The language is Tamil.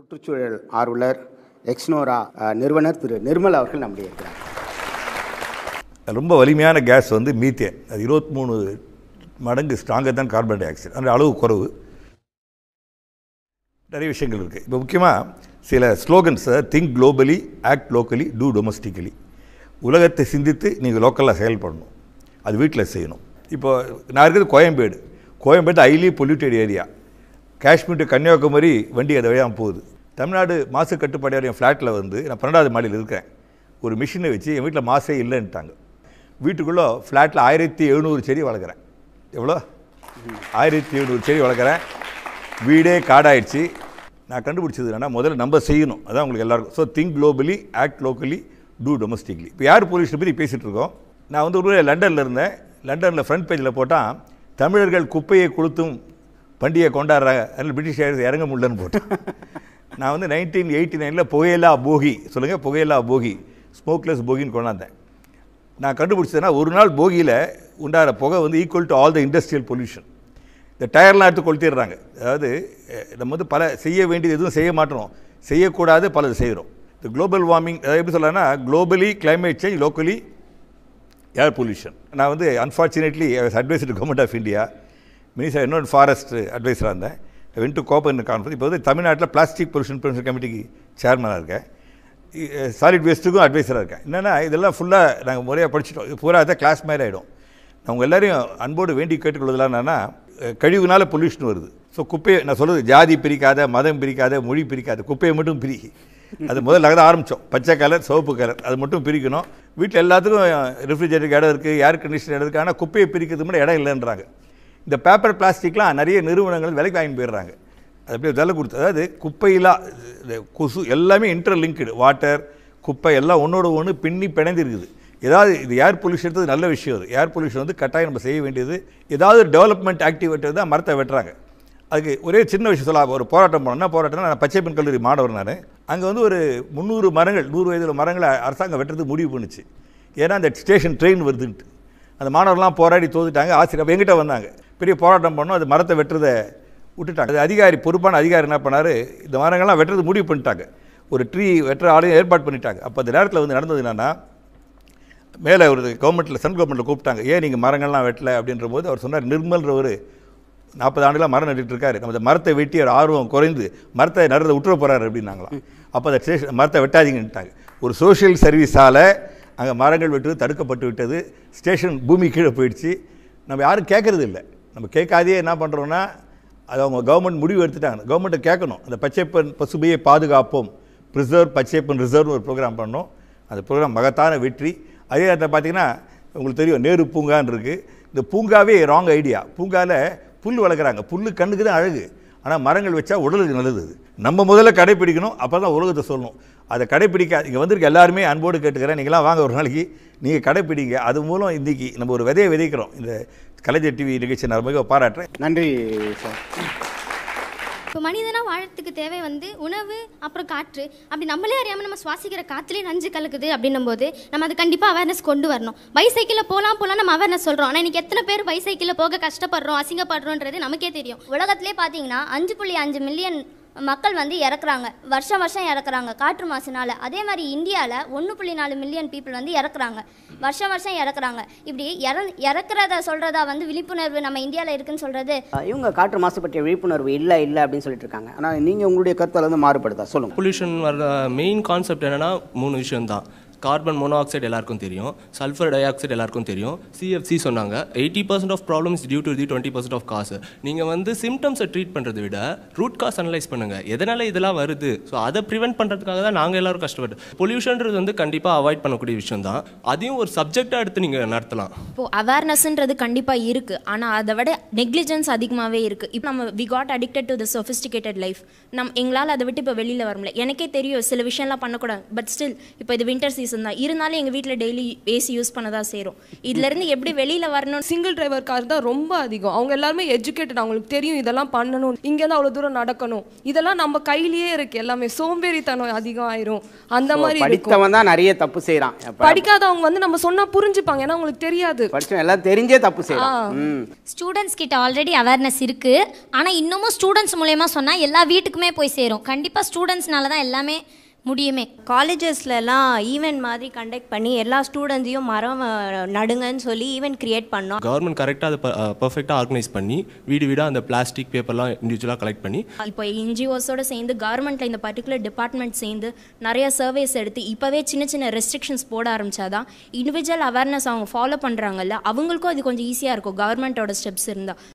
சுற்றுச்சூழல் ஆர்வலர் எக்ஸ்னோரா நிறுவனர் திரு நிர்மல் அவர்கள் நம்முடைய இருக்கிறார் ரொம்ப வலிமையான கேஸ் வந்து மீத்தேன் அது இருபத்தி மூணு மடங்கு ஸ்ட்ராங்காக தான் கார்பன் டை ஆக்சைடு அந்த அளவு குறவு நிறைய விஷயங்கள் இருக்குது இப்போ முக்கியமாக சில ஸ்லோகன்ஸை think globally act locally do domestically உலகத்தை சிந்தித்து நீங்கள் லோக்கலாக செயல்படணும் அது வீட்டில் செய்யணும் இப்போ நான் இருக்கிறது Koyambedu Koyambedu highly polluted area Kashmir to Kanyakumari வண்டி அதை வழியாக போகுது தமிழ்நாடு மாசு கட்டுப்பாடு என் ஃப்ளாட்டில் வந்து நான் பன்னெண்டாவது மாடியில் இருக்கேன் ஒரு மிஷினை வச்சு என் வீட்டில் மாசே இல்லைன்ட்டாங்க வீட்டுக்குள்ளே ஃப்ளாட்டில் ஆயிரத்தி எழுநூறு செடி வளர்க்குறேன் எவ்வளோ ஆயிரத்தி எழுநூறு செடி வளர்க்குறேன் வீடே காடாயிடுச்சு நான் கண்டுபிடிச்சது என்னென்னா முதல்ல நம்ம செய்யணும் அதான் உங்களுக்கு எல்லாருக்கும் so think globally act locally do domestically இப்போ யார் பொல்யூஷனை பற்றி பேசிகிட்டு இருக்கோம் நான் வந்து ஒரு லண்டனில் இருந்தேன் லண்டனில் ஃப்ரண்ட் பேஜில் போட்டால் தமிழர்கள் குப்பையை கொளுத்தும் பண்டிகை கொண்டாடுறாங்க அதனால் பிரிட்டிஷ் இறங்க முடியலன்னு போட்டேன் நான் வந்து நைன்டீன் எயிட்டி நைனில் புகையிலா போகி சொல்லுங்கள் புகையிலா போகி ஸ்மோக்லெஸ் போகின்னு கொண்டாந்தேன் நான் கண்டுபிடிச்சதுன்னா ஒரு நாள் போகியில் உண்டாகிற புகை வந்து equal to all the industrial pollution இந்த டயர்லாம் எடுத்து கொளுத்திடுறாங்க அதாவது நம்ம வந்து பல செய்ய வேண்டியது எதுவும் செய்ய மாட்டோம் செய்யக்கூடாது பல செய்கிறோம் இந்த குளோபல் வார்மிங் அதாவது எப்படி சொல்லலாம்னா globally climate change locally air pollution நான் வந்து unfortunately advised government of India minister இன்னொரு ஃபாரஸ்ட் அட்வைஸராக இருந்தேன் வென் டு கோப்பன் கான்ஃபரன்ஸ் இப்போ வந்து தமிழ்நாட்டில் பிளாஸ்டிக் பொல்யூஷன் ப்ரிவென்ஷன் கமிட்டிக்கு சேர்மனாக இருக்கேன் சாலிட் வேஸ்ட்டுக்கும் அட்வைஸராக இருக்கேன் என்னென்னா இதெல்லாம் ஃபுல்லாக நாங்கள் முறையாக படிச்சுட்டோம் இது பூரா அதை கிளாஸ் மாதிரி ஆகிடும் அவங்க எல்லாரையும் அன்போடு வேண்டி கேட்டுக்கொள்வதெல்லாம் என்னென்னா கழிவுனால பொல்யூஷன் வருது ஸோ குப்பையை நான் சொல்கிறது ஜாதி பிரிக்காத மதம் பிரிக்காத மொழி பிரிக்காத குப்பையை மட்டும் பிரி அது முதல்ல நாங்கள் தான் ஆரம்பித்தோம் பச்சை கலர் சிவப்பு கலர் அது மட்டும் பிரிக்கணும் வீட்டில் எல்லாத்துக்கும் ரெஃப்ரிஜரேட்டருக்கு இடம் இருக்குது ஏர் கண்டிஷனர் இடம் இருக்குது ஆனால் குப்பையை பிரிக்கிறது முன்னாடி இடம் இல்லைன்றாங்க இந்த பேப்பர் பிளாஸ்டிக்லாம் நிறைய நிறுவனங்கள் விலைக்கு வாங்கி போயிடுறாங்க அது அப்படியே விலை கொடுத்து அதாவது குப்பையிலா கொசு எல்லாமே இன்டர்லிங்க்டு வாட்டர் குப்பை எல்லாம் ஒன்றோட ஒன்று பின்னி பிணைந்திருக்குது ஏதாவது இது ஏர் பொல்யூஷன் நல்ல விஷயம் அது ஏர் பொல்யூஷன் வந்து கட்டாயம் நம்ம செய்ய வேண்டியது ஏதாவது டெவலப்மெண்ட் ஆக்டிவிட்டி தான் மரத்தை வெட்டுறாங்க அதுக்கு ஒரே சின்ன விஷயம் சொல்ல ஒரு போராட்டம் போனோம்னா போராட்டம்னா நான் பச்சை பெண் கல்லூரி மாணவர் நான் அங்கே வந்து ஒரு முந்நூறு மரங்கள் நூறு வயதில் மரங்களை அரசாங்கம் வெட்டுறது முடிவு பண்ணுச்சு ஏன்னா அந்த ஸ்டேஷன் ட்ரெயின் வருதுன்ட்டு அந்த மாணவர்லாம் போராடி தோத்துட்டாங்க ஆசிரியர் எங்கிட்ட வந்தாங்க பெரிய போராட்டம் பண்ணோம் அது மரத்தை வெட்டுறதை விட்டுட்டாங்க அது அதிகாரி பொறுப்பான அதிகாரி என்ன பண்ணார் இந்த மரங்கள்லாம் வெட்டுறது முடிவு பண்ணிட்டாங்க ஒரு ட்ரீ வெட்டுற ஆலையும் ஏற்பாடு பண்ணிட்டாங்க அப்போ அந்த நேரத்தில் வந்து நடந்தது என்னென்னா மேலே ஒரு கவர்மெண்ட்டில் சென்ட்ரல் கவர்மெண்ட்டில் கூப்பிட்டாங்க ஏன் நீங்கள் மரங்கள்லாம் வெட்டலை அப்படின்ற போது அவர் சொன்னார் நிர்மல்ன்ற ஒரு நாற்பது ஆண்டுகளாக மரம் நட்டுட்ருக்காரு நம்ம மரத்தை வெட்டி ஒரு ஆர்வம் குறைந்து மரத்தை நடுறத விட்டுற போகிறாரு அப்படின்னாங்களாம் அப்போ அந்த ஸ்டேஷன் மரத்தை வெட்டாதீங்கன்னுட்டாங்க ஒரு சோஷியல் சர்வீஸால் அங்கே மரங்கள் வெட்டுறது தடுக்கப்பட்டு விட்டது ஸ்டேஷன் பூமி கீழே போயிடுச்சு நம்ம யாரும் கேட்குறது இல்லை நம்ம கேட்காதே என்ன பண்ணுறோன்னா அது அவங்க கவர்மெண்ட் முடிவு எடுத்துட்டாங்க கவர்மெண்ட்டை கேட்கணும் அந்த பச்சைப்பன் பசுமையை பாதுகாப்போம் ப்ரிசர்வ் பச்சைப்பன் ரிசர்வ் ஒரு ப்ரோக்ராம் பண்ணோம் அந்த ப்ரோக்ராம் மகத்தான வெற்றி அதே நேரத்தில் பார்த்திங்கன்னா உங்களுக்கு தெரியும் நேரு பூங்கான்னு இருக்குது இந்த பூங்காவே ராங் ஐடியா பூங்காவில் புல் வளர்க்குறாங்க புல் கண்ணுக்கு தான் அழகு ஆனால் மரங்கள் வச்சா உடலுக்கு நல்லது நம்ம முதல்ல கடைப்பிடிக்கணும் அப்போ தான் உலகத்தை சொல்லணும் அதை கடைப்பிடிக்க இங்கே வந்திருக்க எல்லாருமே அன்போடு கேட்டுக்கிறேன் நீங்களாம் வாங்க ஒரு நாளைக்கு நீங்கள் கடைப்பிடிங்க அது மூலம் இன்றைக்கி நம்ம ஒரு விதையை விதைக்கிறோம் இந்த கலைஞர் டிவி நிகழ்ச்சி நரம்புக்கு பாராட்டுறேன் நன்றி சார் இப்போ மனிதனாக வாழறதுக்கு தேவை வந்து உணவு அப்புறம் காற்று அப்படி நம்மளே அறியாமல் நம்ம சுவாசிக்கிற காற்றுலேயே நஞ்சு கலக்குது அப்படின்னும் போது நம்ம அது கண்டிப்பாக அவேர்னஸ் கொண்டு வரணும் பைசைக்கிளில் போகலாம் போகலாம் நம்ம அவேர்னஸ் சொல்கிறோம் ஆனால் இன்றைக்கி எத்தனை பேர் பைசைக்கிளில் போக கஷ்டப்படுறோம் அசிங்கப்படுறோன்றது நமக்கே தெரியும் உலகத்திலே பார்த்தீங்கன்னா அஞ்சு புள்ளி அஞ்சு மில்லியன் மக்கள் வந்து இறக்குறாங்க வருஷம் வருஷம் இறக்குறாங்க காற்று மாசுனால் அதே மாதிரி இந்தியாவில் ஒன்று புள்ளி நாலு மில்லியன் பீப்புள் வந்து இறக்குறாங்க வருஷம் வருஷம் இறக்குறாங்க இப்படி இறந் இறக்குறத சொல்கிறதா வந்து விழிப்புணர்வு நம்ம இந்தியாவில் இருக்குன்னு சொல்கிறது இவங்க காற்று மாசு பற்றிய விழிப்புணர்வு இல்லை இல்லை அப்படின்னு சொல்லிட்டு இருக்காங்க ஆனால் நீங்கள் உங்களுடைய கருத்தில் வந்து மாறுபடுதா சொல்லுங்கள் பொல்யூஷன் வர மெயின் கான்செப்ட் என்னென்னா மூணு விஷயம் தான் கார்பன் மோனோஆக்சைடு எல்லாருக்கும் தெரியும் சல்ஃபர் டை ஆக்சைடு எல்லாருக்கும் தெரியும் சிஎஃப்சி சொன்னாங்க eighty percent of problems due to the twenty percent of காசு நீங்கள் வந்து சிம்டம்ஸை ட்ரீட் பண்ணுறதை விட ரூட் காஸ் அனலைஸ் பண்ணுங்கள் எதனால் இதெல்லாம் வருது ஸோ அதை ப்ரிவென்ட் பண்ணுறதுக்காக தான் நாங்கள் எல்லோரும் கஷ்டப்பட்டு பொல்யூஷன்றது வந்து கண்டிப்பாக அவாய்ட் பண்ணக்கூடிய விஷயம் தான் அதையும் ஒரு சப்ஜெக்டாக எடுத்து நீங்கள் நடத்தலாம் இப்போது அவேர்னஸ்ன்றது கண்டிப்பாக இருக்குது ஆனால் அதை விட நெக்லிஜென்ஸ் அதிகமாகவே இருக்குது இப்போ நம்ம we got addicted to the sophisticated life நம் எங்களால் அதை விட்டு இப்போ வெளியில் வர முடியல எனக்கே தெரியும் சில விஷயம்லாம் பண்ணக்கூடாது பட் ஸ்டில் இப்போ இது வின்டர் சீசன் சீசன் தான் இருந்தாலும் எங்கள் வீட்டில் டெய்லி ஏசி யூஸ் பண்ண தான் செய்கிறோம் இதுலேருந்து எப்படி வெளியில் வரணும் சிங்கிள் டிரைவர் கார் தான் ரொம்ப அதிகம் அவங்க எல்லாருமே எஜுகேட்டட் அவங்களுக்கு தெரியும் இதெல்லாம் பண்ணணும் இங்கேருந்து அவ்வளோ தூரம் நடக்கணும் இதெல்லாம் நம்ம கையிலேயே இருக்குது எல்லாமே சோம்பேறித்தனம் அதிகம் ஆயிரும் அந்த மாதிரி படித்தவன் தான் நிறைய தப்பு செய்கிறான் படிக்காதவங்க வந்து நம்ம சொன்னால் புரிஞ்சுப்பாங்க ஏன்னா அவங்களுக்கு தெரியாது எல்லாம் தெரிஞ்சே தப்பு செய்யலாம் ஸ்டூடெண்ட்ஸ் கிட்ட ஆல்ரெடி அவேர்னஸ் இருக்கு ஆனால் இன்னமும் ஸ்டூடெண்ட்ஸ் மூலயமா சொன்னால் எல்லா வீட்டுக்குமே போய் சேரும் கண்டிப்பாக ஸ்டூடெண்ட்ஸ்னால தான் எல்லாமே முடியுமே காலேஜஸ்லலாம் ஈவெண்ட் மாதிரி கண்டக்ட் பண்ணி எல்லா ஸ்டூடெண்ட்ஸையும் மரம் நடுங்கன்னு சொல்லி ஈவெண்ட் கிரியேட் பண்ணோம் கவர்மெண்ட் கரெக்டாக அதை பர்ஃபெக்டாக ஆர்கனைஸ் பண்ணி வீடு வீடாக அந்த பிளாஸ்டிக் பேப்பர்லாம் இண்டிவிஜுவலாக கலெக்ட் பண்ணி இப்போ என்ஜிஓஸோட சேர்ந்து கவர்மெண்ட்டில் இந்த பர்டிகுலர் டிபார்ட்மெண்ட் சேர்ந்து நிறைய சர்வேஸ் எடுத்து இப்போவே சின்ன சின்ன ரெஸ்ட்ரிக்ஷன்ஸ் போட ஆரம்பிச்சாதான் இண்டிவிஜுவல் அவேர்னஸ் அவங்க ஃபாலோ பண்ணுறாங்கல்ல அவங்களுக்கும் அது கொஞ்சம் ஈஸியாக இருக்கும் கவர்மெண்ட்டோட ஸ்டெப்ஸ் இருந்தால்